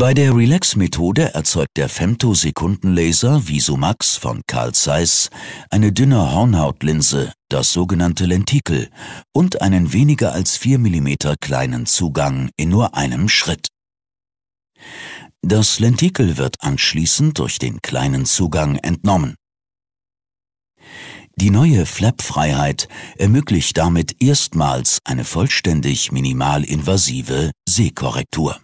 Bei der Relax-Methode erzeugt der Femtosekundenlaser Visumax von Carl Zeiss eine dünne Hornhautlinse, das sogenannte Lentikel, und einen weniger als 4 mm kleinen Zugang in nur einem Schritt. Das Lentikel wird anschließend durch den kleinen Zugang entnommen. Die neue Flap-Freiheit ermöglicht damit erstmals eine vollständig minimalinvasive Sehkorrektur.